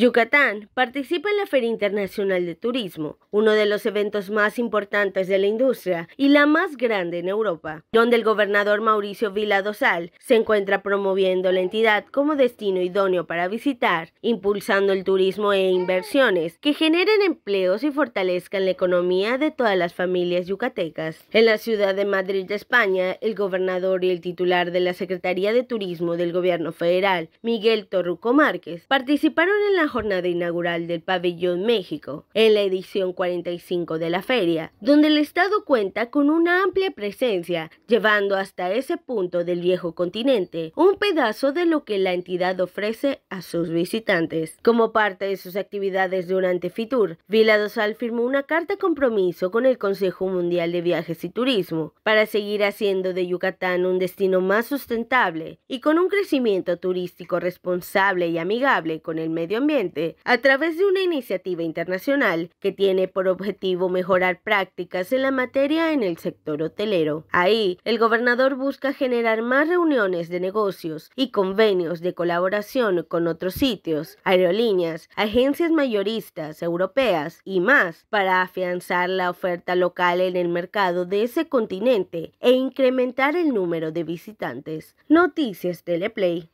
Yucatán participa en la Feria Internacional de Turismo, uno de los eventos más importantes de la industria y la más grande en Europa, donde el gobernador Mauricio Vila Dosal se encuentra promoviendo la entidad como destino idóneo para visitar, impulsando el turismo e inversiones que generen empleos y fortalezcan la economía de todas las familias yucatecas. En la ciudad de Madrid, España, el gobernador y el titular de la Secretaría de Turismo del Gobierno Federal, Miguel Torruco Márquez, participaron en la jornada inaugural del Pabellón México, en la edición 45 de la feria, donde el Estado cuenta con una amplia presencia, llevando hasta ese punto del viejo continente un pedazo de lo que la entidad ofrece a sus visitantes. Como parte de sus actividades durante FITUR, Vila Dosal firmó una carta compromiso con el Consejo Mundial de Viajes y Turismo para seguir haciendo de Yucatán un destino más sustentable y con un crecimiento turístico responsable y amigable con el medio ambiente a través de una iniciativa internacional que tiene por objetivo mejorar prácticas en la materia en el sector hotelero. Ahí, el gobernador busca generar más reuniones de negocios y convenios de colaboración con otros sitios, aerolíneas, agencias mayoristas europeas y más para afianzar la oferta local en el mercado de ese continente e incrementar el número de visitantes. Noticias Teleplay.